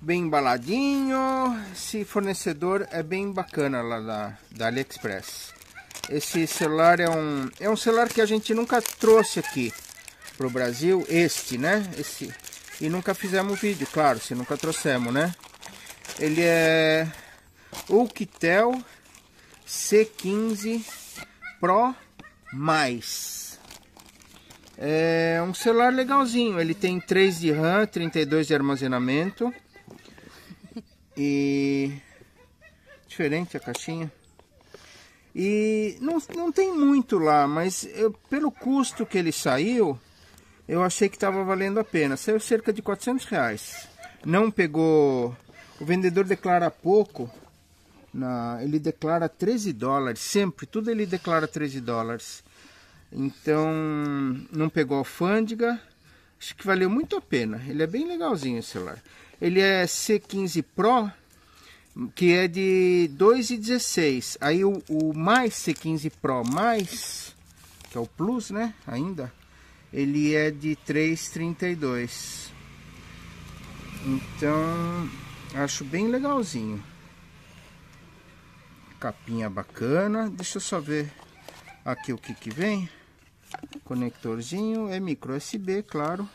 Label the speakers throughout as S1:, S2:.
S1: bem embaladinho. Esse fornecedor é bem bacana lá da, da AliExpress. Esse celular é um, é um celular que a gente nunca trouxe aqui pro Brasil. Este, né? Esse. E nunca fizemos vídeo, claro, se nunca trouxemos, né? Ele é Ukitel C15 Pro Mais. É um celular legalzinho. Ele tem 3 de RAM, 32 de armazenamento. E. Diferente a caixinha. E não, não tem muito lá, mas eu, pelo custo que ele saiu, eu achei que estava valendo a pena. Saiu cerca de 400 reais. Não pegou. O vendedor declara pouco. Na, ele declara 13 dólares, sempre, tudo ele declara 13 dólares. Então, não pegou alfândega. Acho que valeu muito a pena. Ele é bem legalzinho o celular. Ele é C15 Pro, que é de 2,16. Aí o, o mais C15 Pro mais, que é o Plus, né? Ainda, ele é de 3,32. Então, acho bem legalzinho. Capinha bacana. Deixa eu só ver aqui o que que vem. Conectorzinho, é micro USB, claro,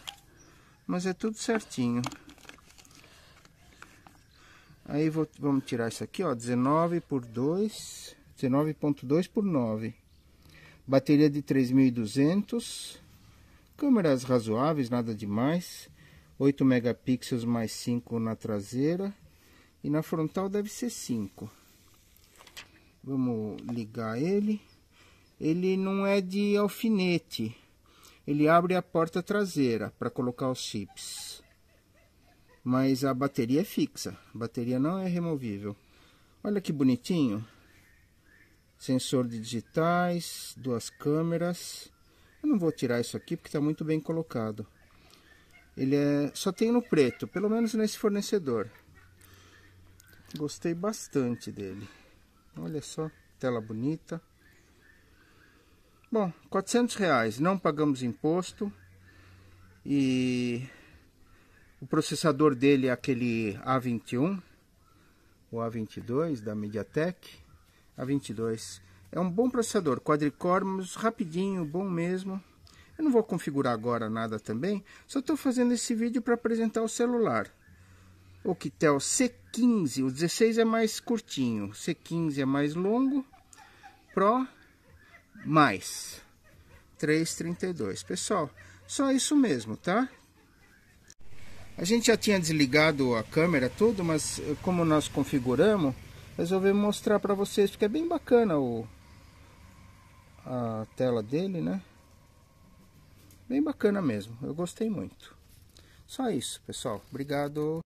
S1: mas é tudo certinho. Aí vou, vamos tirar isso aqui, ó, 19 por 2, 19.2 por 9. Bateria de 3200. Câmeras razoáveis, nada demais. 8 megapixels mais 5 na traseira e na frontal deve ser 5. Vamos ligar ele ele não é de alfinete. Ele abre a porta traseira para colocar os chips. Mas a bateria é fixa, a bateria não é removível. Olha que bonitinho. Sensor de digitais, duas câmeras. Eu não vou tirar isso aqui porque está muito bem colocado. Ele é só tem no preto, pelo menos nesse fornecedor. Gostei bastante dele. Olha só, tela bonita. Bom, 400 reais, não pagamos imposto e o processador dele é aquele A21 ou A22 da MediaTek. A22 é um bom processador, quadricormos, rapidinho, bom mesmo. Eu não vou configurar agora nada também, só estou fazendo esse vídeo para apresentar o celular. O Kitel C15, o 16 é mais curtinho, C15 é mais longo, Pro mais 3,32. Pessoal, só isso mesmo, tá? A gente já tinha desligado a câmera tudo, mas eh, como nós configuramos, resolvemos mostrar para vocês, porque é bem bacana o, a tela dele, né? Bem bacana mesmo, eu gostei muito. Só isso, pessoal. Obrigado.